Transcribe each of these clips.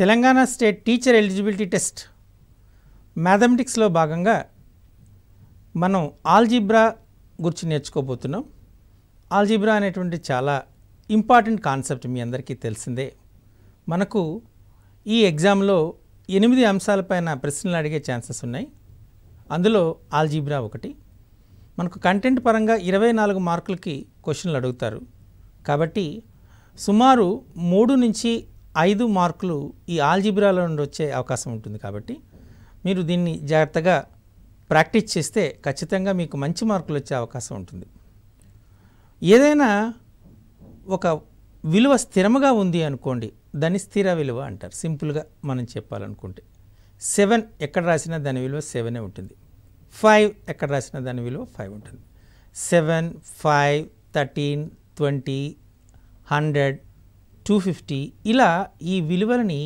Telangana state teacher eligibility test మ్యాథమెటిక్స్లో భాగంగా మనం ఆల్జిబ్రా గురించి నేర్చుకోబోతున్నాం ఆల్జిబ్రా అనేటువంటి చాలా ఇంపార్టెంట్ కాన్సెప్ట్ మీ అందరికీ తెలిసిందే మనకు ఈ ఎగ్జామ్లో ఎనిమిది అంశాలపైన ప్రశ్నలు అడిగే ఛాన్సెస్ ఉన్నాయి అందులో ఆల్జిబ్రా ఒకటి మనకు కంటెంట్ పరంగా ఇరవై నాలుగు మార్కులకి క్వశ్చన్లు అడుగుతారు కాబట్టి సుమారు మూడు నుంచి ఐదు మార్కులు ఈ ఆల్జిబ్రాలో నుండి వచ్చే అవకాశం ఉంటుంది కాబట్టి మీరు దీన్ని జాగ్రత్తగా ప్రాక్టీస్ చేస్తే ఖచ్చితంగా మీకు మంచి మార్కులు వచ్చే అవకాశం ఉంటుంది ఏదైనా ఒక విలువ స్థిరముగా ఉంది అనుకోండి దాన్ని స్థిర విలువ అంటారు సింపుల్గా మనం చెప్పాలనుకుంటే సెవెన్ ఎక్కడ రాసినా దాని విలువ సెవెనే ఉంటుంది ఫైవ్ ఎక్కడ రాసినా దాని విలువ ఫైవ్ ఉంటుంది seven five thirteen twenty hundred two fifty ఇలా ఈ విలువలని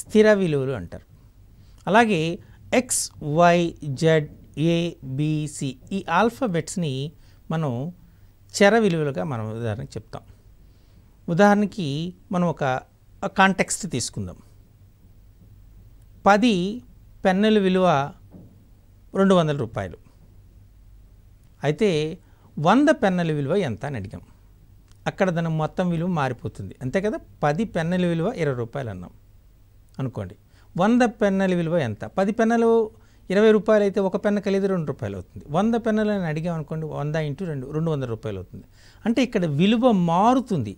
స్థిర విలువలు అంటారు అలాగే ఎక్స్ వై జెడ్ ఏబిసి ఈ ఆల్ఫాబెట్స్ని మనం చెర విలువలుగా మనం ఉదాహరణకి చెప్తాం ఉదాహరణకి మనం ఒక కాంటెక్స్ట్ తీసుకుందాం పది పెన్నుల విలువ రెండు వందల రూపాయలు అయితే వంద పెన్నుల విలువ ఎంత అని అడిగాం అక్కడ దాని మొత్తం విలువ మారిపోతుంది అంతే కదా పది పెన్నెల విలువ ఇరవై రూపాయలు అన్నాం అనుకోండి వంద పెన్నెల విలువ ఎంత పది పెన్నెలు ఇరవై రూపాయలు అయితే ఒక పెన్ను కలిగి రెండు రూపాయలు అవుతుంది వంద పెన్నెలు అని అడిగాం అనుకోండి వంద ఇంటూ రెండు రెండు వందల రూపాయలు అవుతుంది అంటే ఇక్కడ విలువ మారుతుంది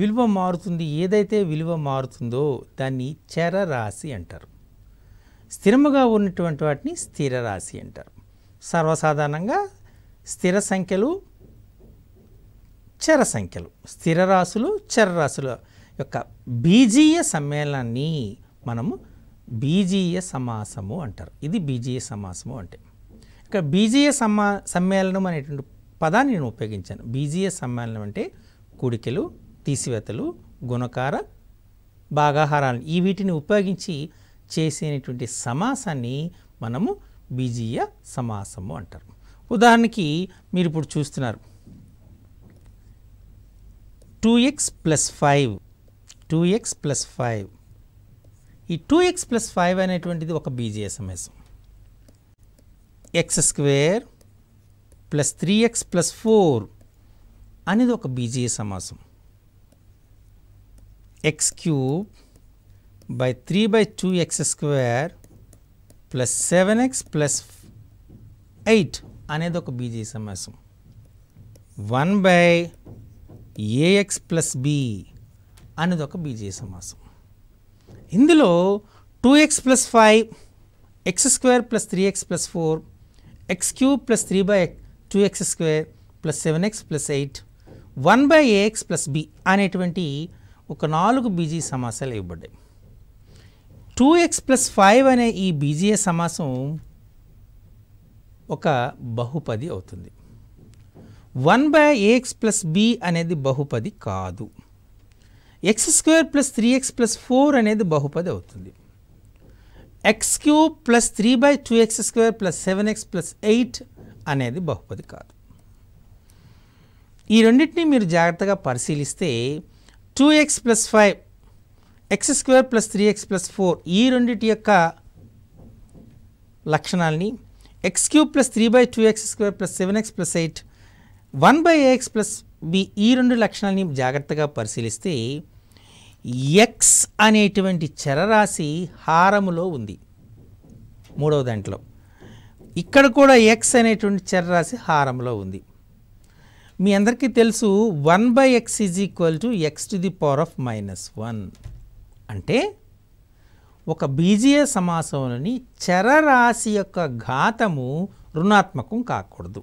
విలువ మారుతుంది ఏదైతే విలువ మారుతుందో దాన్ని చరరాశి అంటారు స్థిరముగా ఉన్నటువంటి వాటిని స్థిర రాశి అంటారు సర్వసాధారణంగా స్థిర సంఖ్యలు చర సంఖ్యలు స్థిర రాశులు చర యొక్క బీజీయ సమ్మేళనాన్ని మనము బీజీయ సమాసము అంటారు ఇది బీజీయ సమాసము అంటే ఇక బీజీయ సమా సమ్మేళనం అనేటువంటి పదాన్ని నేను ఉపయోగించాను బీజీయ సమ్మేళనం అంటే కుడికెలు తీసివేతలు గుణకార భాగాహారాలు ఈ వీటిని ఉపయోగించి చేసేటువంటి సమాసాన్ని మనము బీజీయ సమాసము అంటారు ఉదాహరణకి మీరు ఇప్పుడు చూస్తున్నారు two 2x plus five two x plus five ఈ టూ ఎక్స్ ప్లస్ ఫైవ్ అనేటువంటిది ఒక బీజీయ సమాసం x square plus three x plus four అనేది ఒక బీజే సమాసం x cube by three by two x square plus seven x plus eight అనేది ఒక బీజే సమాసం one by a x plus b అనేది ఒక బీజే సమాసం ఇందులో two x plus five x square plus three x plus four x cube plus three by two x square plus seven x plus eight one by a x plus b అనేటువంటి ఒక నాలుగు BG సమాసాలు ఇవ్వబడ్డాయి two x plus five అనే ఈ BGA సమాసం ఒక బహుపది అవుతుంది one by x plus b అనేది బహుపది కాదు x square plus three x plus four అనేది బహుపది అవుతుంది x cube plus three by two x square plus seven x plus eight అనేది బహుపది కాదు ఈ రెండింటిని మీరు జాగ్రత్తగా పరిశీలిస్తే two x plus five x square plus three x plus four ఈ రెండింటి యొక్క లక్షణాలని x cube plus three by two x square plus seven x plus eight one by x plus b ఈ రెండు లక్షణాలని జాగ్రత్తగా పరిశీలిస్తే ఎక్స్ అనేటువంటి చరరాశి హారములో ఉంది మూడవ దాంట్లో ఇక్కడ కూడా ఎక్స్ అనేటువంటి చరరాశి హారంలో ఉంది మీ అందరికీ తెలుసు one by x is equal to x to the power of minus one అంటే ఒక బీజీయ సమాసంలోని చరరాశి యొక్క ఘాతము రుణాత్మకం కాకూడదు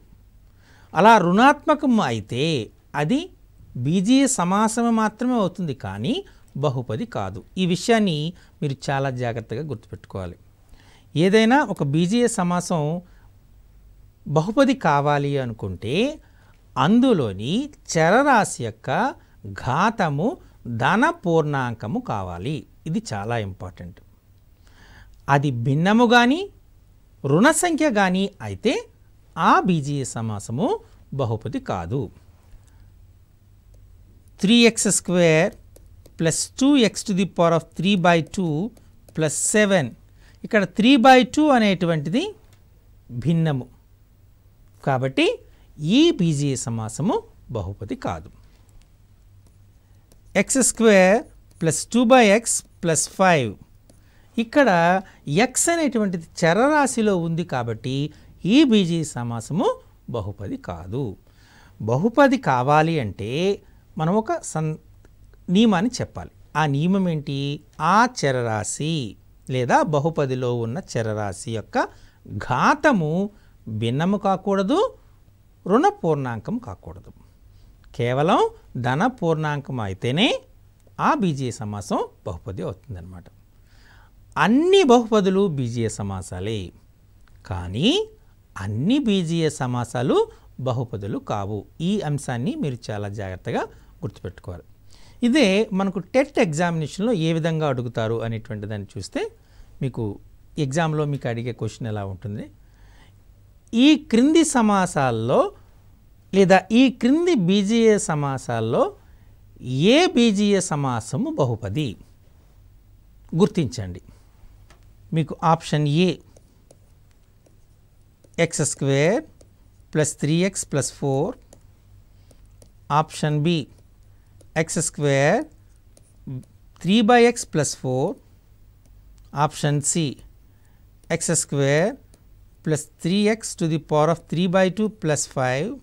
అలా రుణాత్మకం అయితే అది బీజీయ సమాసం మాత్రమే అవుతుంది కానీ బహుపది కాదు ఈ విషయాన్ని మీరు చాలా జాగ్రత్తగా గుర్తుపెట్టుకోవాలి ఏదైనా ఒక బీజీయ సమాసం బహుపది కావాలి అనుకుంటే అందులోని చరరాశి యొక్క ఘాతము ధన పూర్ణాంకము కావాలి ఇది చాలా ఇంపార్టెంట్ అది భిన్నము కానీ రుణ సంఖ్య కానీ అయితే ఆ బీజీయ సమాసము బహుపది కాదు three x square plus two x to the power of three by two plus seven ఇక్కడ త్రీ బై టూ అనేటువంటిది భిన్నము కాబట్టి ఈ బీజీయ సమాసము బహుపది కాదు x square plus two by x plus five ఇక్కడ ఎక్స్ అనేటువంటిది చరరాశిలో ఉంది కాబట్టి ఈ బీజీ సమాసము బహుపది కాదు బహుపది కావాలి అంటే మనం ఒక సన్ నియమాన్ని చెప్పాలి ఆ నియమం ఏంటి ఆ చరరాశి లేదా బహుపదిలో ఉన్న చరరాశి యొక్క ఘాతము భిన్నము కాకూడదు రుణ పూర్ణాంకం కాకూడదు కేవలం ధన పూర్ణాంకం అయితేనే ఆ బీజీ సమాసం బహుపది అవుతుందన్నమాట అన్ని బహుపదులు బీజీయ సమాసాలే కానీ అన్ని బీజీయ సమాసాలు బహుపదులు కావు ఈ అంశాన్ని మీరు చాలా జాగ్రత్తగా గుర్తుపెట్టుకోవాలి ఇదే మనకు టెట్ ఎగ్జామినేషన్లో ఏ విధంగా అడుగుతారు అనేటువంటి దాన్ని చూస్తే మీకు ఎగ్జామ్లో మీకు అడిగే క్వశ్చన్ ఎలా ఉంటుంది ఈ క్రింది సమాసాల్లో లేదా ఈ క్రింది బీజీయ సమాసాల్లో ఏ బీజీయ సమాసము బహుపది గుర్తించండి మీకు option A x square plus 3x plus 4 option B x square 3 by x plus 4 option C x square plus 3x to the power of 3 by 2 plus 5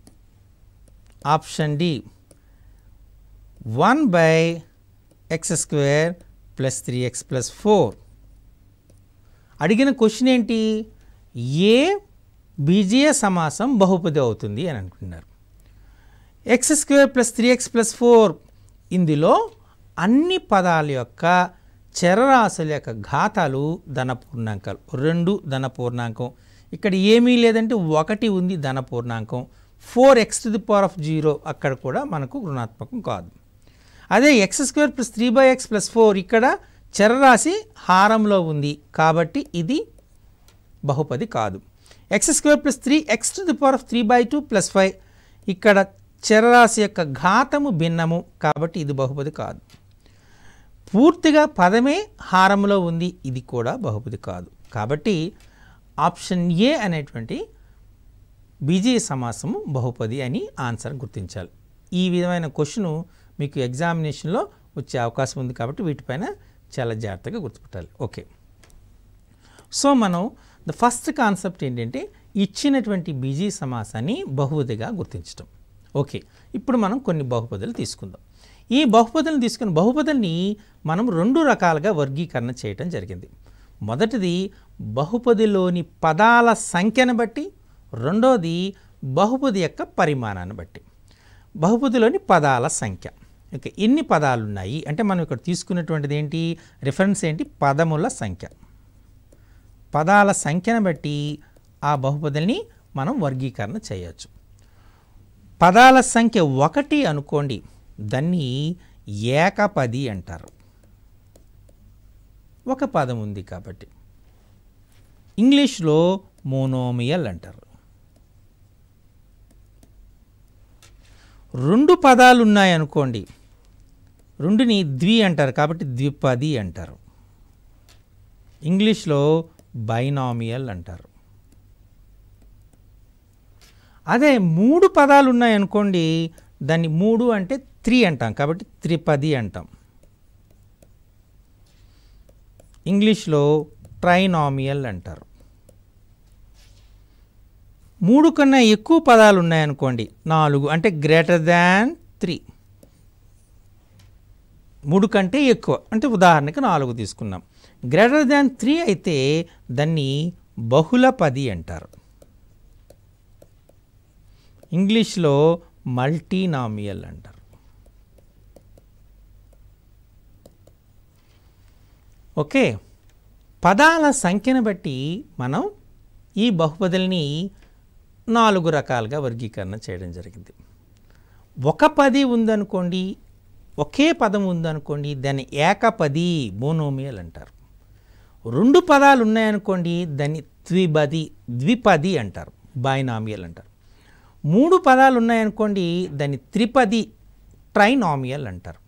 option D 1 by x square plus 3x plus 4 అడిగిన question ఏంటి బీజీయ సమాసం బహుపది అవుతుంది అని అనుకున్నారు x square plus three x plus four ఇందులో అన్ని పదాల యొక్క చరరాశుల యొక్క ఘాతాలు ధనపూర్ణాంకాలు రెండు ధనపూర్ణాంకం ఇక్కడ ఏమీ లేదంటే ఒకటి ఉంది ధనపూర్ణాంకం four x to the power of zero అక్కడ కూడా మనకు రుణాత్మకం కాదు అదే x square plus three by x plus four ఇక్కడ చరరాశి హారంలో ఉంది కాబట్టి ఇది బహుపది కాదు x square plus three x to the power of three by two plus five ఇక్కడ చరరాశి యొక్క ఘాతము భిన్నము కాబట్టి ఇది బహుపది కాదు పూర్తిగా పదమే హారంలో ఉంది ఇది కూడా బహుపది కాదు కాబట్టి ఆప్షన్ ఏ అనేటువంటి బీజీ సమాసము బహుపది అని ఆన్సర్ గుర్తించాలి ఈ విధమైన క్వశ్చన్ మీకు ఎగ్జామినేషన్లో వచ్చే అవకాశం ఉంది కాబట్టి వీటిపైన చాలా జాగ్రత్తగా గుర్తుపెట్టాలి ఓకే సో మనం ద ఫస్ట్ కాన్సెప్ట్ ఏంటంటే ఇచ్చినటువంటి బిజీ సమాసాన్ని బహుపదిగా గుర్తించడం ఓకే ఇప్పుడు మనం కొన్ని బహుపదులు తీసుకుందాం ఈ బహుపదులను తీసుకున్న బహుపదుల్ని మనం రెండు రకాలుగా వర్గీకరణ చేయటం జరిగింది మొదటిది బహుపదిలోని పదాల సంఖ్యను బట్టి రెండోది బహుపది యొక్క పరిమాణాన్ని బట్టి బహుపదిలోని పదాల సంఖ్య ఓకే ఎన్ని పదాలు ఉన్నాయి అంటే మనం ఇక్కడ తీసుకున్నటువంటిది ఏంటి రిఫరెన్స్ ఏంటి పదముల సంఖ్య పదాల సంఖ్యను బట్టి ఆ బహుపదిని మనం వర్గీకరణ చేయవచ్చు పదాల సంఖ్య ఒకటి అనుకోండి దాన్ని ఏకపది అంటారు ఒక పదం ఉంది కాబట్టి ఇంగ్లీష్లో మోనోమియల్ అంటారు రెండు పదాలు ఉన్నాయనుకోండి రెండుని ద్వి అంటారు కాబట్టి ద్విపది అంటారు ఇంగ్లీష్లో బైనామియల్ అంటారు అదే మూడు పదాలు ఉన్నాయనుకోండి దాన్ని మూడు అంటే త్రీ అంటాం కాబట్టి త్రిపది అంటాం ఇంగ్లీష్లో ట్రైనామియల్ అంటారు మూడు కన్నా ఎక్కువ పదాలు ఉన్నాయనుకోండి నాలుగు అంటే గ్రేటర్ దాన్ త్రీ మూడు కంటే ఎక్కువ అంటే ఉదాహరణకి నాలుగు తీసుకున్నాం గ్రేటర్ దాన్ త్రీ అయితే దాన్ని బహుళ పది అంటారు ఇంగ్లీష్లో మల్టీనామియల్ అంటారు ఓకే పదాల సంఖ్యను బట్టి మనం ఈ బహుపదుల్ని నాలుగు రకాలుగా వర్గీకరణ చేయడం జరిగింది ఒక పది ఉందనుకోండి ఒకే పదం ఉందనుకోండి దాన్ని ఏకపది మోనోమియల్ అంటారు రెండు పదాలు ఉన్నాయనుకోండి దాన్ని ద్విపది ద్విపది అంటారు బైనామియల్ అంటారు మూడు పదాలు ఉన్నాయనుకోండి దాన్ని త్రిపది ట్రైనామియల్ అంటారు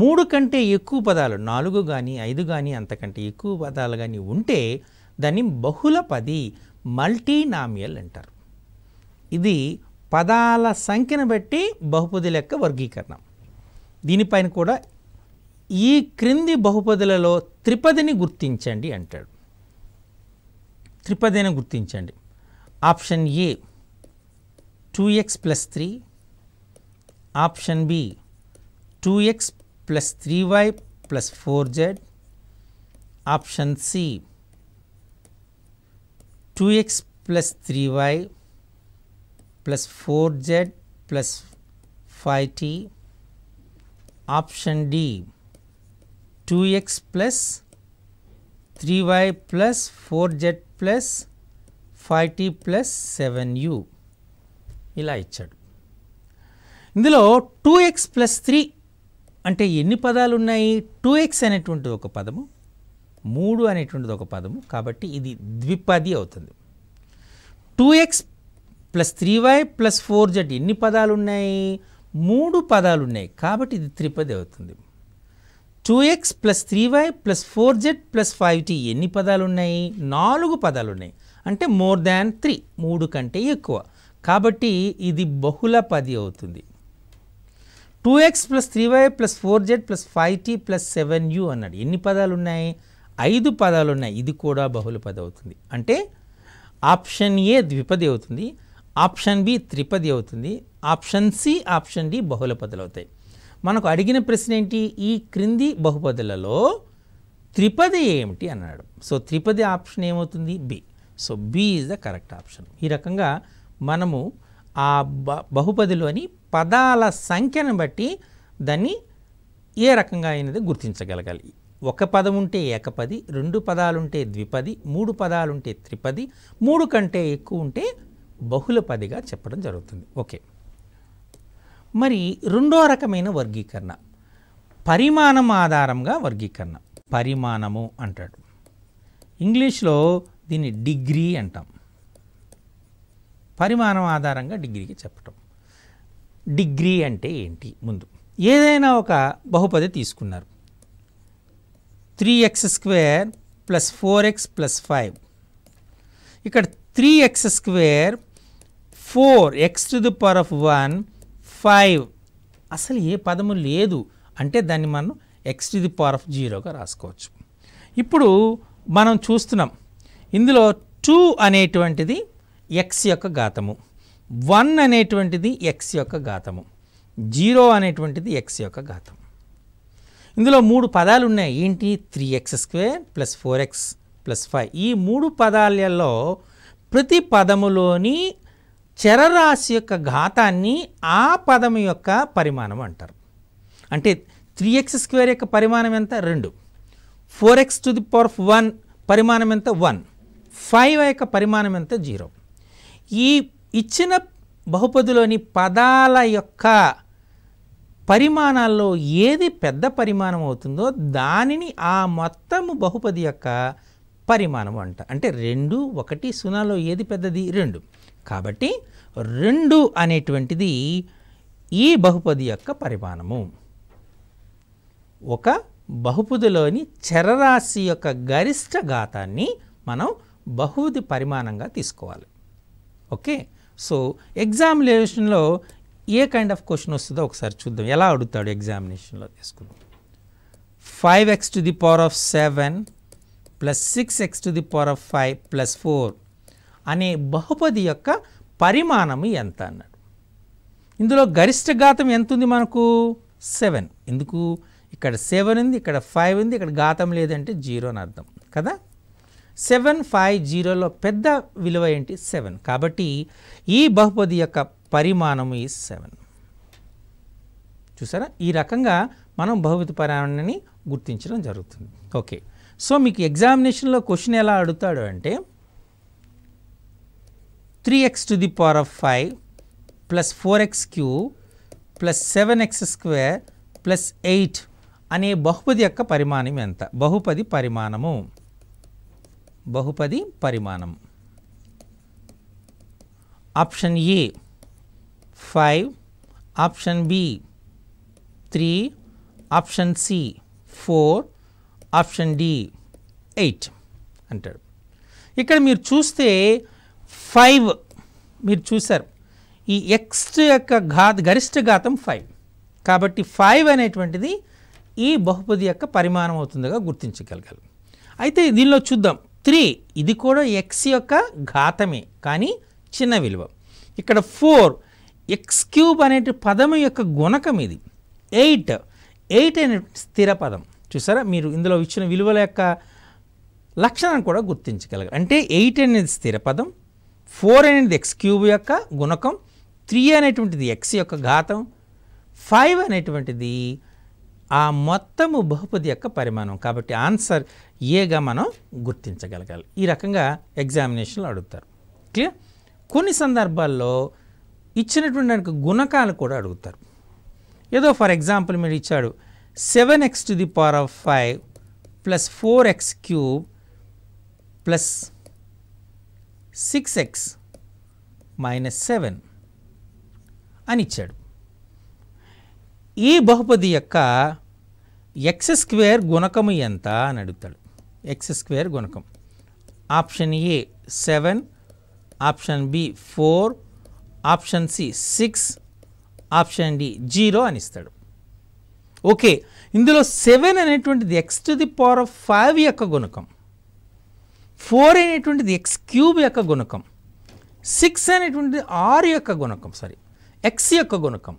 మూడు కంటే ఎక్కువ పదాలు నాలుగు కానీ ఐదు కానీ అంతకంటే ఎక్కువ పదాలు కానీ ఉంటే దాన్ని బహుళ పది మల్టీనామియల్ అంటారు ఇది పదాల సంఖ్యను బట్టి బహుపది లెక్క వర్గీకరణ దీనిపైన కూడా ఈ క్రింది బహుపదులలో త్రిపదిని గుర్తించండి అంటాడు త్రిపదిని గుర్తించండి option A two x plus three option B two x plus three y plus four z option C two x plus three y plus four z plus five t option D two x plus three y plus four z plus five t plus seven u ఇలా ఇచ్చాడు ఇందులో two x plus three అంటే ఎన్ని పదాలు ఉన్నాయి two X అనేటువంటిది ఒక పదము మూడు అనేటువంటిది ఒక పదము కాబట్టి ఇది ద్విపది అవుతుంది two x plus three y plus four z ఎన్ని పదాలు ఉన్నాయి మూడు పదాలు ఉన్నాయి కాబట్టి ఇది త్రిపది అవుతుంది two x plus three y plus four z plus five t ఎన్ని పదాలు ఉన్నాయి నాలుగు పదాలు ఉన్నాయి అంటే మోర్ దాన్ త్రీ మూడు కంటే ఎక్కువ కాబట్టి ఇది బహుళ పది అవుతుంది two x plus three y plus four z plus five t plus seven u అన్నాడు ఎన్ని పదాలు ఉన్నాయి ఐదు పదాలు ఉన్నాయి ఇది కూడా బహుళ పది అవుతుంది అంటే ఆప్షన్ ఏ ద్విపది అవుతుంది ఆప్షన్ బి త్రిపది అవుతుంది ఆప్షన్ సి ఆప్షన్ డి బహుళ పదాలు అవుతాయి మనకు అడిగిన ప్రశ్న ఏంటి ఈ క్రింది బహుపదులలో త్రిపది ఏమిటి అన్నాడు సో త్రిపది ఆప్షన్ ఏమవుతుంది B so B is the correct option ఈ రకంగా మనము ఆ బ బహుపదిలోని పదాల సంఖ్యను బట్టి దాన్ని ఏ రకంగా అయినది గుర్తించగలగాలి ఒక పదం ఉంటే ఏకపది రెండు పదాలుంటే ద్విపది మూడు పదాలుంటే త్రిపది మూడు కంటే ఎక్కువ ఉంటే బహుళపదిగా చెప్పడం జరుగుతుంది ఓకే మరి రెండో రకమైన వర్గీకరణ పరిమాణం ఆధారంగా వర్గీకరణ పరిమాణము అంటాడు ఇంగ్లీష్లో దీన్ని డిగ్రీ అంటాం పరిమాణం ఆధారంగా డిగ్రీకి చెప్పటం డిగ్రీ అంటే ఏంటి ముందు ఏదైనా ఒక బహుపది తీసుకున్నారు three x square plus four x plus five ఇక్కడ three x square four x to the power of one five అసలు ఏ పదము లేదు అంటే దాన్ని మనం x to the power of జీరోగా రాసుకోవచ్చు ఇప్పుడు మనం చూస్తున్నాం ఇందులో టూ అనేటువంటిది ఎక్స్ యొక్క ఘాతము వన్ అనేటువంటిది ఎక్స్ యొక్క ఘాతము జీరో అనేటువంటిది ఎక్స్ యొక్క ఘాతం ఇందులో మూడు పదాలు ఉన్నాయి ఏంటి three x square plus four x plus five ఈ మూడు పదాలలో ప్రతి పదములోని చరరాశి యొక్క ఘాతాన్ని ఆ పదం యొక్క పరిమాణం అంటారు అంటే త్రీ ఎక్స్ స్క్వేర్ యొక్క పరిమాణం ఎంత రెండు four x to the power one పరిమాణం ఎంత వన్ ఫైవ్ యొక్క పరిమాణం ఎంత జీరో ఈ ఇచ్చిన బహుపదిలోని పదాల యొక్క పరిమాణాల్లో ఏది పెద్ద పరిమాణం అవుతుందో దానిని ఆ మొత్తము బహుపది యొక్క పరిమాణం అంట అంటే రెండు ఒకటి సున్నాలో ఏది పెద్దది రెండు కాబట్టి రెండు అనేటువంటిది ఈ బహుపది యొక్క పరిమాణము ఒక బహుపదిలోని చరరాశి యొక్క గరిష్ట ఘాతాన్ని మనం బహుది పరిమాణంగా తీసుకోవాలి ఓకే సో ఎగ్జామినేషన్లో ఏ కైండ్ ఆఫ్ క్వశ్చన్ వస్తుందో ఒకసారి చూద్దాం ఎలా అడుగుతాడు ఎగ్జామినేషన్లో తీసుకుందాం five x to the power of seven plus six x to the power of five plus four అనే బహుపది యొక్క పరిమాణము ఎంత అన్నాడు ఇందులో గరిష్ట ఘాతం ఎంత ఉంది మనకు సెవెన్ ఎందుకు ఇక్కడ సెవెన్ ఉంది ఇక్కడ ఫైవ్ ఉంది ఇక్కడ ఘాతం లేదంటే జీరో అని అర్థం కదా సెవెన్ ఫైవ్ జీరోలో పెద్ద విలువ ఏంటి సెవెన్ కాబట్టి ఈ బహుపది యొక్క పరిమాణము ఈ సెవెన్ చూసారా ఈ రకంగా మనం బహుపతి పరిమాణాన్ని గుర్తించడం జరుగుతుంది ఓకే సో మీకు ఎగ్జామినేషన్లో క్వశ్చన్ ఎలా అడుగుతాడు అంటే three x to the power of five plus four x q plus seven x square plus eight అనే బహుపది యొక్క పరిమాణం ఎంత బహుపది పరిమాణము బహుపది పరిమాణం option A five option B three option C four option D eight అంటాడు ఇక్కడ మీరు చూస్తే ఫైవ్ మీరు చూశారు ఈ ఎక్స్ట్ యొక్క ఘాత గరిష్ట ఘాతం ఫైవ్ కాబట్టి ఫైవ్ అనేటువంటిది ఈ బహుపది యొక్క పరిమాణం అవుతుందిగా గుర్తించగలగాలి అయితే దీనిలో చూద్దాం త్రీ ఇది కూడా ఎక్స్ యొక్క ఘాతమే కానీ చిన్న విలువ ఇక్కడ ఫోర్ ఎక్స్ క్యూబ్ అనేటి పదం యొక్క గుణకం ఇది ఎయిట్ ఎయిట్ అనే స్థిర పదం చూసారా మీరు ఇందులో ఇచ్చిన విలువల యొక్క లక్షణాన్ని కూడా గుర్తించగలగాలి అంటే ఎయిట్ అనేది స్థిర పదం ఫోర్ అనేది ఎక్స్ క్యూబ్ యొక్క గుణకం త్రీ అనేటువంటిది ఎక్స్ యొక్క ఘాతం ఫైవ్ అనేటువంటిది ఆ మొత్తము బహుపది యొక్క పరిమాణం కాబట్టి ఆన్సర్ ఏగా మనం గుర్తించగలగాలి ఈ రకంగా ఎగ్జామినేషన్లు అడుగుతారు క్లియర్ కొన్ని సందర్భాల్లో ఇచ్చినటువంటి దానికి గుణకాలు కూడా అడుగుతారు ఏదో ఫర్ ఎగ్జాంపుల్ మీరు ఇచ్చాడు seven x to the power of five plus four x cube plus six x minus seven అని ఇచ్చాడు ఈ బహుపది యొక్క ఎక్స్ స్క్వేర్ గుణకము ఎంత అని అడుగుతాడు ఎక్స్ స్క్వేర్ గుణకం option A seven option B four option C six option D zero అని ఇస్తాడు ఓకే ఇందులో సెవెన్ అనేటువంటిది x to the power of five యొక్క గుణకం ఫోర్ అనేటువంటిది ఎక్స్ క్యూబ్ యొక్క గుణకం సిక్స్ అనేటువంటిది ఆర్ యొక్క గుణకం సారీ ఎక్స్ యొక్క గుణకం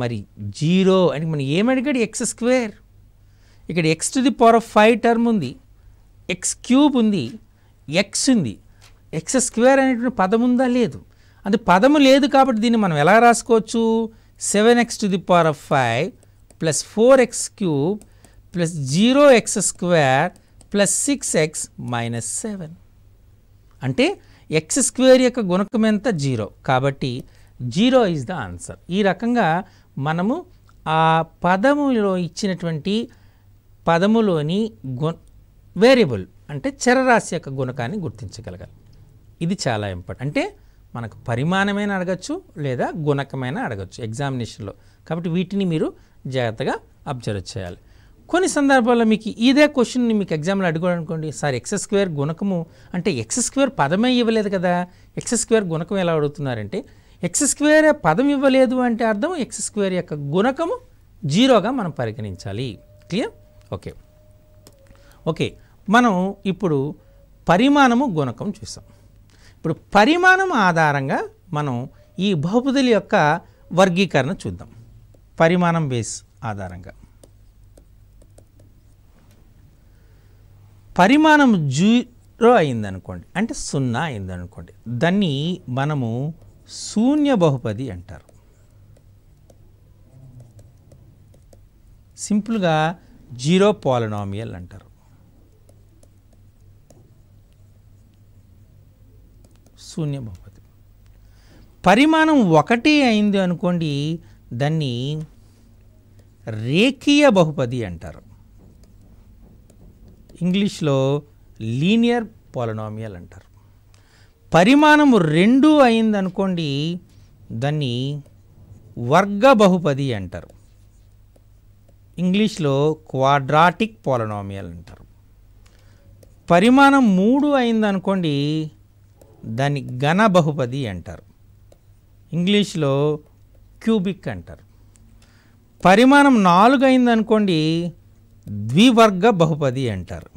మరి జీరో అని మనం ఏమడిగాడు ఎక్స్ స్క్వేర్ ఇక్కడ x to the power of five term ఉంది ఎక్స్ క్యూబ్ ఉంది ఎక్స్ ఉంది ఎక్స్ స్క్వేర్ అనేటువంటి పదం ఉందా లేదు అది పదము లేదు కాబట్టి దీన్ని మనం ఎలా రాసుకోవచ్చు seven x to the power of five plus four x cube plus zero x square plus six x minus seven అంటే ఎక్స్ స్క్వేర్ యొక్క గుణకం ఎంత జీరో కాబట్టి జీరో ఈజ్ ద ఆన్సర్ ఈ రకంగా మనము ఆ పదములో ఇచ్చినటువంటి పదములోని గు వేరియబుల్ అంటే చరరాశి యొక్క గుణకాన్ని గుర్తించగలగాలి ఇది చాలా ఇంపార్టెంట్ అంటే మనకు పరిమాణమైన అడగచ్చు లేదా గుణకమైన అడగచ్చు ఎగ్జామినేషన్లో కాబట్టి వీటిని మీరు జాగ్రత్తగా అబ్జర్వ్ చేయాలి కొన్ని సందర్భాల్లో మీకు ఇదే క్వశ్చన్ మీకు ఎగ్జామ్లో అడుగుకోండి సార్ ఎక్స్ స్క్వేర్ గుణకము అంటే ఎక్స్ స్క్వేర్ పదమే ఇవ్వలేదు కదా ఎక్స్ స్క్వేర్ గుణకం ఎలా అడుగుతున్నారంటే ఎక్స్ స్క్వేర్ పదం ఇవ్వలేదు అంటే అర్థం ఎక్స్ స్క్వేర్ యొక్క గుణకము జీరోగా మనం పరిగణించాలి క్లియర్ ఓకే ఓకే మనం ఇప్పుడు పరిమాణము గుణకం చూసాం ఇప్పుడు పరిమాణం ఆధారంగా మనం ఈ బహుపదుల యొక్క వర్గీకరణ చూద్దాం పరిమాణం బేస్ ఆధారంగా పరిమాణం జీరో అయిందనుకోండి అంటే సున్నా అయిందనుకోండి దాన్ని మనము శూన్య బహుపది అంటారు సింపుల్గా జీరో పాలనామియల్ అంటారు శూన్య బహుపది పరిమాణం ఒకటి అయింది అనుకోండి దాన్ని రేఖీయ బహుపది అంటారు ఇంగ్లీష్లో లీనియర్ పాలనామియల్ అంటారు పరిమాణము రెండు అయింది అనుకోండి దాన్ని వర్గ బహుపది అంటారు ఇంగ్లీష్లో క్వాడ్రాటిక్ పాలనామియల్ అంటారు పరిమాణం మూడు అయిందనుకోండి దాన్ని ఘన బహుపది అంటారు ఇంగ్లీష్లో క్యూబిక్ అంటారు పరిమాణం నాలుగు అయింది అనుకోండి ద్వివర్గ బహుపది అంటారు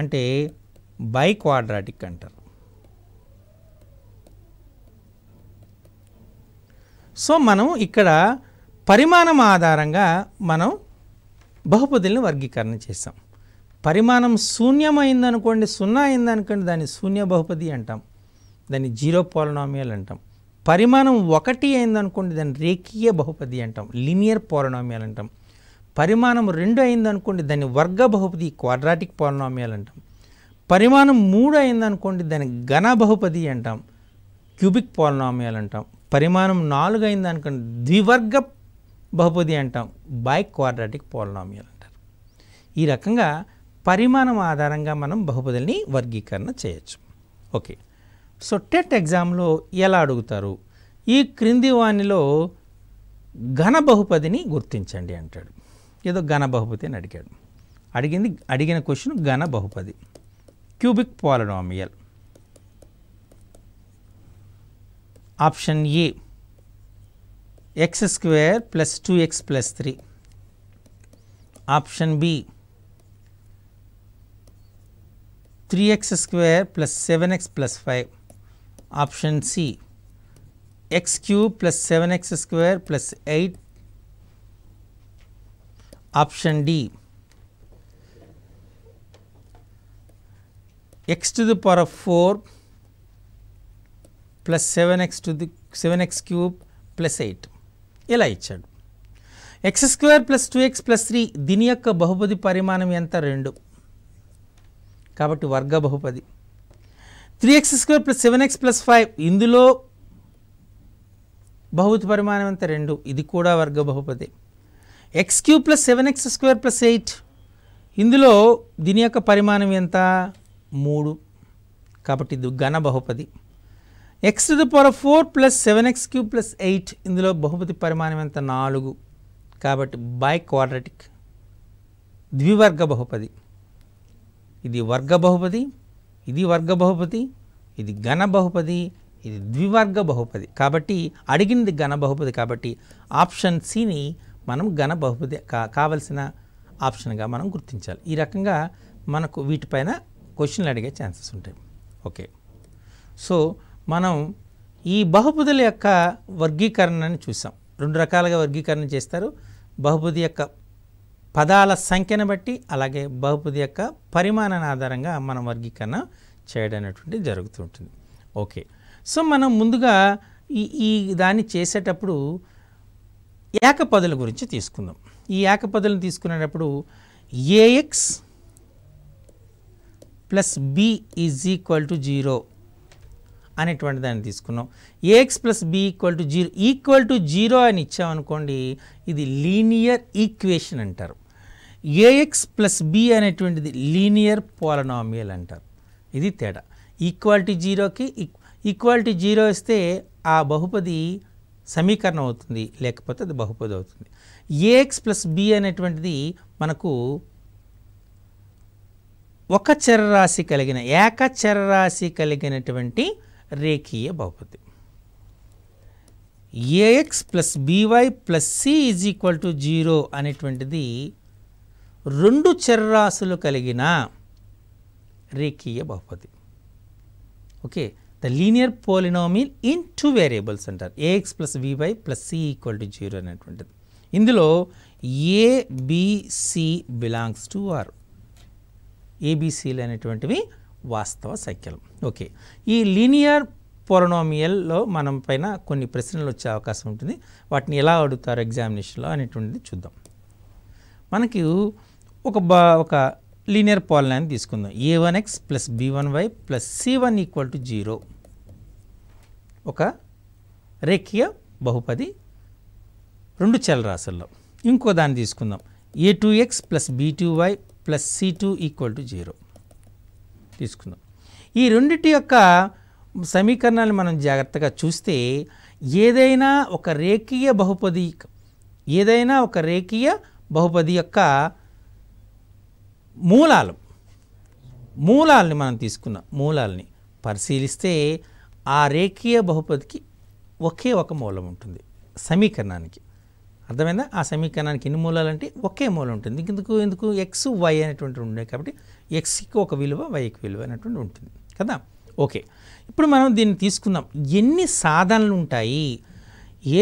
అంటే బై క్వాడ్రాటిక్ అంటారు సో మనం ఇక్కడ పరిమాణం ఆధారంగా మనం బహుపదిని వర్గీకరణ చేస్తాం పరిమాణం శూన్యమైందనుకోండి సున్నా అయిందనుకోండి దాన్ని శూన్య బహుపది అంటాం దాన్ని జీరో పోలనామియల్ అంటాం పరిమాణం ఒకటి అయిందనుకోండి దాన్ని రేఖీయ బహుపది అంటాం లీనియర్ పోలనామియల్ అంటాం పరిమాణం రెండు అయిందనుకోండి దాన్ని వర్గ బహుపది క్వాడ్రాటిక్ పాలినామియల్ అంటాం పరిమాణం మూడు అయిందనుకోండి దాన్ని ఘన బహుపది అంటాం క్యూబిక్ పాలినామియల్ అంటాం పరిమాణం నాలుగు అయిందనుకోండి ద్వివర్గ బహుపది అంటాం బై క్వాడ్రాటిక్ పాలినామియల్ అంటారు ఈ రకంగా పరిమాణం ఆధారంగా మనం బహుపతిని వర్గీకరణ చేయొచ్చు ఓకే సో టెట్ ఎగ్జామ్లో ఎలా అడుగుతారు ఈ క్రింది వాణిలో ఘన బహుపదిని గుర్తించండి అంటాడు ఏదో ఘన బహుపతి అని అడిగాడు అడిగింది అడిగిన క్వశ్చన్ ఘన బహుపది cubic polynomial option A x square plus two x plus three option B three x square plus seven x plus five option C x cube plus seven x square plus eight option D x to the power of four plus seven x to the seven x cube plus eight ఇలా ఇచ్చాడు x square plus two x plus three దీని యొక్క బహుపది పరిమాణం ఎంత రెండు కాబట్టి వర్గ బహుపది three x square plus seven x plus five ఇందులో బహుపతి పరిమాణం ఎంత రెండు ఇది కూడా వర్గ బహుపది x cube plus seven x square plus eight ఇందులో దీని యొక్క పరిమాణం ఎంత మూడు కాబట్టి ఇది ఘన బహుపది x to the power four plus seven x cube plus eight ఇందులో బహుపది పరిమాణం ఎంత నాలుగు కాబట్టి బై క్వాడ్రటిక్ ద్వివర్గ బహుపది ఇది వర్గ బహుపది ఇది వర్గ బహుపది ఇది ఘన బహుపది ఇది ద్వివర్గ బహుపది కాబట్టి అడిగినది ఘన బహుపది కాబట్టి ఆప్షన్ సిని మనం ఘన బహుపది కావలసిన ఆప్షన్గా మనం గుర్తించాలి ఈ రకంగా మనకు వీటిపైన క్వశ్చన్లు అడిగే ఛాన్సెస్ ఉంటాయి ఓకే సో మనం ఈ బహుపదుల యొక్క వర్గీకరణని చూసాం రెండు రకాలుగా వర్గీకరణ చేస్తారు బహుపది యొక్క పదాల సంఖ్యను బట్టి అలాగే బహుపది యొక్క పరిమాణాన్ని ఆధారంగా మనం వర్గీకరణ చేయడం అనేటువంటిది జరుగుతుంటుంది ఓకే సో మనం ముందుగా ఈ ఈ దాన్ని చేసేటప్పుడు ఏకపదుల గురించి తీసుకుందాం ఈ ఏకపదులను తీసుకునేటప్పుడు a x plus b is equal to zero అనేటువంటి దాన్ని తీసుకున్నాం a x plus b equal to zero equal to zero అని ఇచ్చామనుకోండి ఇది లీనియర్ ఈక్వేషన్ అంటారు ఏఎక్స్ ప్లస్ బి అనేటువంటిది లీనియర్ పోలనామియల్ అంటారు ఇది తేడా ఈక్వాలిటీ జీరోకి ఈక్వాలిటీ జీరో ఇస్తే ఆ బహుపది సమీకరణం అవుతుంది లేకపోతే అది బహుపది అవుతుంది ఏఎక్స్ ప్లస్ బి అనేటువంటిది మనకు ఒక చరరాశి కలిగిన ఏకచరరాశి కలిగినటువంటి రేఖీయ బహుపది a x plus b y plus c is equal to zero అనేటువంటిది రెండు చరరాశులు కలిగిన రేఖీయ బహుపది okay the linear polynomial in two variables అంటారు a x plus v by plus c equal to zero అనేటువంటిది ఇందులో ఏబిసి బిలాంగ్స్ టు ఆర్ ఏబిసిలు అనేటువంటివి వాస్తవ సంఖ్యలు ఓకే ఈ లీనియర్ పొరనోమియల్లో మనం పైన కొన్ని ప్రశ్నలు వచ్చే అవకాశం ఉంటుంది వాటిని ఎలా అడుగుతారు ఎగ్జామినేషన్లో అనేటువంటిది చూద్దాం మనకి ఒక బా ఒక లీనియర్ పాలినాన్ని తీసుకుందాం ఏ one x plus B one y plus C one equal to zero ఒక రేఖీయ బహుపది రెండు చలరాశుల్లో ఇంకో దాన్ని తీసుకుందాం a two x plus be two y plus C two equal to zero తీసుకుందాం ఈ రెండిటి యొక్క సమీకరణాలు మనం జాగ్రత్తగా చూస్తే ఏదైనా ఒక రేఖీయ బహుపది ఏదైనా ఒక రేఖీయ బహుపది యొక్క మూలాలు మూలాలని మనం తీసుకున్నాం మూలాలని పరిశీలిస్తే ఆ రేఖీయ బహుపదికి ఒకే ఒక మూలం ఉంటుంది సమీకరణానికి అర్థమైందా ఆ సమీకరణానికి ఎన్ని మూలాలు అంటే ఒకే మూలం ఉంటుంది ఇందుకు ఎందుకు ఎక్స్ వై అనేటువంటి ఉన్నాయి కాబట్టి ఎక్స్కి ఒక విలువ వైకి విలువ అనేటువంటి ఉంటుంది కదా ఓకే ఇప్పుడు మనం దీన్ని తీసుకుందాం ఎన్ని సాధనలు ఉంటాయి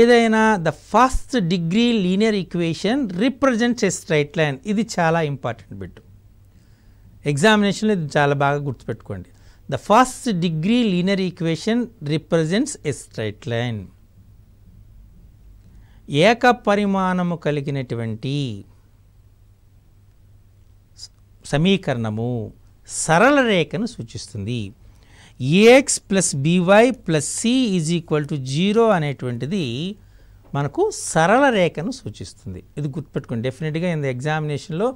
ఏదైనా the first degree linear equation represent a straight line ఇది చాలా ఇంపార్టెంట్ బిట్ ఎగ్జామినేషన్లో ఇది చాలా బాగా గుర్తుపెట్టుకోండి the first degree linear equation represents a straight line ఏక పరిమాణము కలిగినటువంటి సమీకరణము సరళ రేఖను సూచిస్తుంది a x plus b y plus c is equal to zero అనేటువంటిది మనకు సరళ రేఖను సూచిస్తుంది ఇది గుర్తుపెట్టుకోండి డెఫినెట్గా ఇంత ఎగ్జామినేషన్లో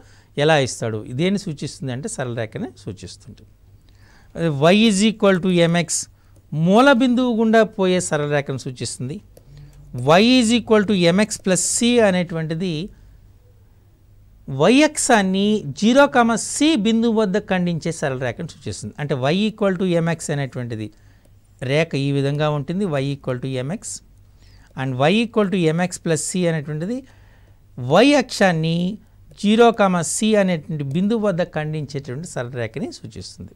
ఎలా ఇస్తాడు ఇదేని సూచిస్తుంది అంటే సరళ రేఖనే సూచిస్తుంది y is equal to m x మూల బిందువు గుండా పోయే సరళ రేఖను సూచిస్తుంది y is equal to m x plus c అనేటువంటిది వైఎక్సాన్ని జీరో కామ సి బిందువు వద్ద ఖండించే సరళ రేఖను సూచిస్తుంది అంటే వై ఈక్వల్ టు ఎంఎక్స్ అనేటువంటిది రేఖ ఈ విధంగా ఉంటుంది y equal to m x and y equal to m x plus c అనేటువంటిది వై అక్షాన్ని జీరో కామ సి అనేటువంటి బిందువు వద్ద ఖండించేటువంటి సరళరేఖని సూచిస్తుంది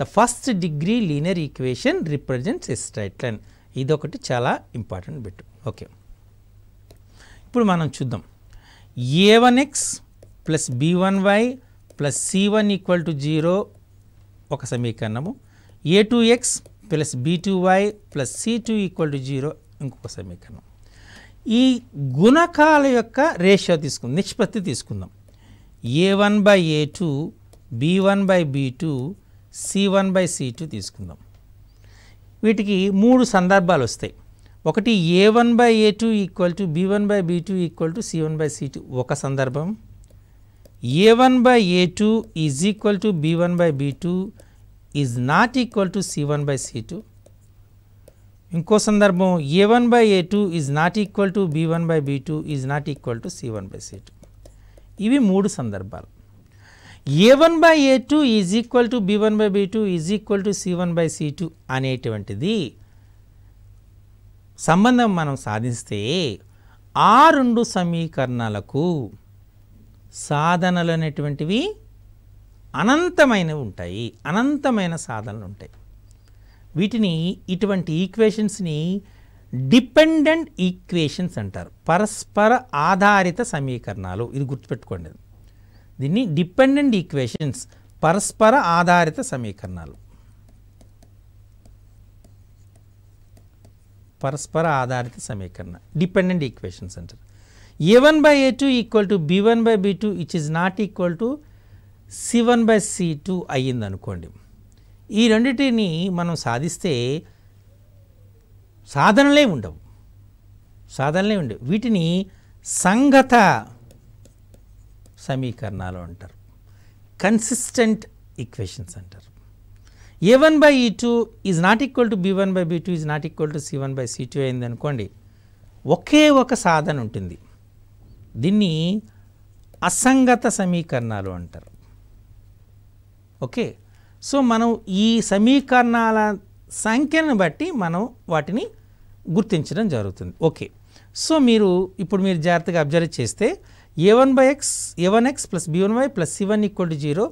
the first degree linear equation represents a straight line ఇదొకటి చాలా ఇంపార్టెంట్ బిట్ ఓకే ఇప్పుడు మనం చూద్దాం a one x plus B one y plus C one equal to zero ఒక సమీకరణము a two x plus b two y plus C two equal to zero ఇంకొక సమీకరణం ఈ గుణకాల యొక్క రేషియో తీసుకుందాం నిష్పత్తి తీసుకుందాం ఏ one by A two B one by B two C one by C two తీసుకుందాం వీటికి మూడు సందర్భాలు వస్తాయి ఒకటి A one by A two equal to B one by B two equal to C one by C two ఒక సందర్భం A one by A two is equal to B one by B two is not equal to C one by C two ఇంకో సందర్భం A one by A two is not equal to B one by B two is not equal to C one by C two ఇవి మూడు సందర్భాలు A one by A two is equal to B one by B two is equal to C one by C two అనేటువంటిది సంబంధం మనం సాధిస్తే ఆ రెండు సమీకరణాలకు సాధనలు అనేటువంటివి అనంతమైనవి ఉంటాయి అనంతమైన సాధనలు ఉంటాయి వీటిని ఇటువంటి ఈక్వేషన్స్ని డిపెండెంట్ ఈక్వేషన్స్ అంటారు పరస్పర ఆధారిత సమీకరణాలు ఇది గుర్తుపెట్టుకోండి దీన్ని డిపెండెంట్ ఈక్వేషన్స్ పరస్పర ఆధారిత సమీకరణాలు పరస్పర ఆధారిత సమీకరణ డిపెండెంట్ ఈక్వేషన్స్ అంటారు A one by A two equal to B one by B two which is not equal to C one by C two అయ్యింది అనుకోండి ఈ రెండింటిని మనం సాధిస్తే సాధనలే ఉండవు సాధనలే ఉండవు వీటిని సంగత సమీకరణాలు అంటారు కన్సిస్టెంట్ ఈక్వేషన్స్ అంటారు A one by E two is not equal to B one by B two is not equal to C one by C two అయింది అనుకోండి ఒకే ఒక సాధన ఉంటుంది దీన్ని అసంగత సమీకరణాలు అంటారు ఓకే సో మనం ఈ సమీకరణాల సంఖ్యను బట్టి మనం వాటిని గుర్తించడం జరుగుతుంది ఓకే సో మీరు ఇప్పుడు మీరు జాగ్రత్తగా అబ్జర్వ్ చేస్తే A one by x A one x plus B one y plus C one equal to zero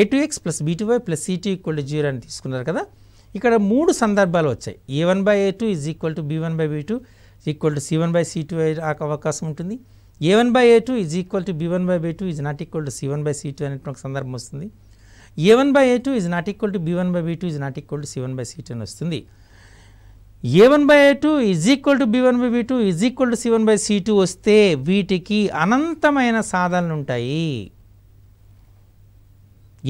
A two x plus be two y plus C two equal to zero అని తీసుకున్నారు కదా ఇక్కడ మూడు సందర్భాలు వచ్చాయి A one by A two is equal to B one by B two equal to C one by C two అవకాశం ఉంటుంది A one by A two is equal to B one by B two is not equal to C one by C two అనేటువంటి సందర్భం వస్తుంది one by two is not equal to one by two is not equal to one by సి2 అని వస్తుంది one by A two is equal to one by two is equal to one by two వస్తే వీటికి అనంతమైన సాధనలు ఉంటాయి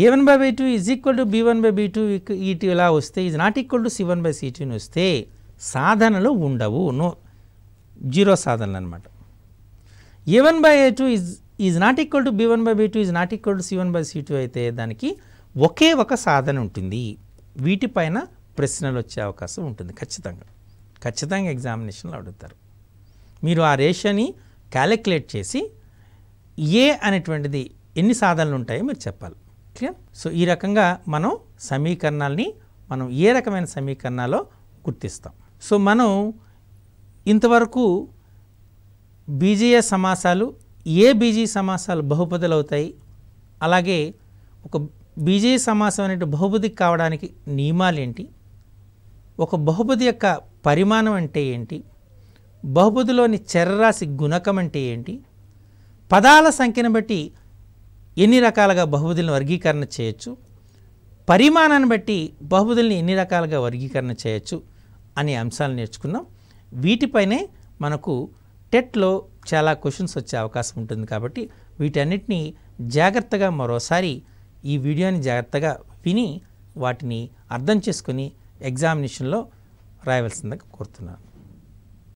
A one by by two is equal to B one by B two ఈటీ ఇలా వస్తే is not equal to C one by C టూని వస్తే సాధనలు ఉండవు నో జీరో సాధనలు అనమాట A one by A two is is not equal to B one by B two is not equal to C one by C two అయితే దానికి ఒకే ఒక సాధన ఉంటుంది వీటిపైన ప్రశ్నలు వచ్చే అవకాశం ఉంటుంది ఖచ్చితంగా ఖచ్చితంగా ఎగ్జామినేషన్లో అడుగుతారు మీరు ఆ రేషియోని క్యాలిక్యులేట్ చేసి ఏ అనేటువంటిది ఎన్ని సాధనలు ఉంటాయో మీరు చెప్పాలి క్లియర్ సో ఈ రకంగా మనం సమీకరణాలని మనం ఏ రకమైన సమీకరణాలో గుర్తిస్తాం సో మనం ఇంతవరకు బీజీయ సమాసాలు ఏ బీజీ సమాసాలు బహుపదులు అవుతాయి అలాగే ఒక బీజేయ సమాసం అనేటి బహుపది కావడానికి నియమాలేంటి ఒక బహుపది యొక్క పరిమాణం అంటే ఏంటి బహుపదిలోని చర్రాశి గుణకం అంటే ఏంటి పదాల సంఖ్యను బట్టి ఎన్ని రకాలుగా బహుపదులను వర్గీకరణ చేయొచ్చు పరిమాణాన్ని బట్టి బహుపదుల్ని ఎన్ని రకాలుగా వర్గీకరణ చేయొచ్చు అనే అంశాలు నేర్చుకున్నాం వీటిపైనే మనకు టెట్లో చాలా క్వశ్చన్స్ వచ్చే అవకాశం ఉంటుంది కాబట్టి వీటన్నిటిని జాగ్రత్తగా మరోసారి ఈ వీడియోని జాగ్రత్తగా విని వాటిని అర్థం చేసుకుని ఎగ్జామినేషన్లో రాయవలసిందిగా కోరుతున్నాను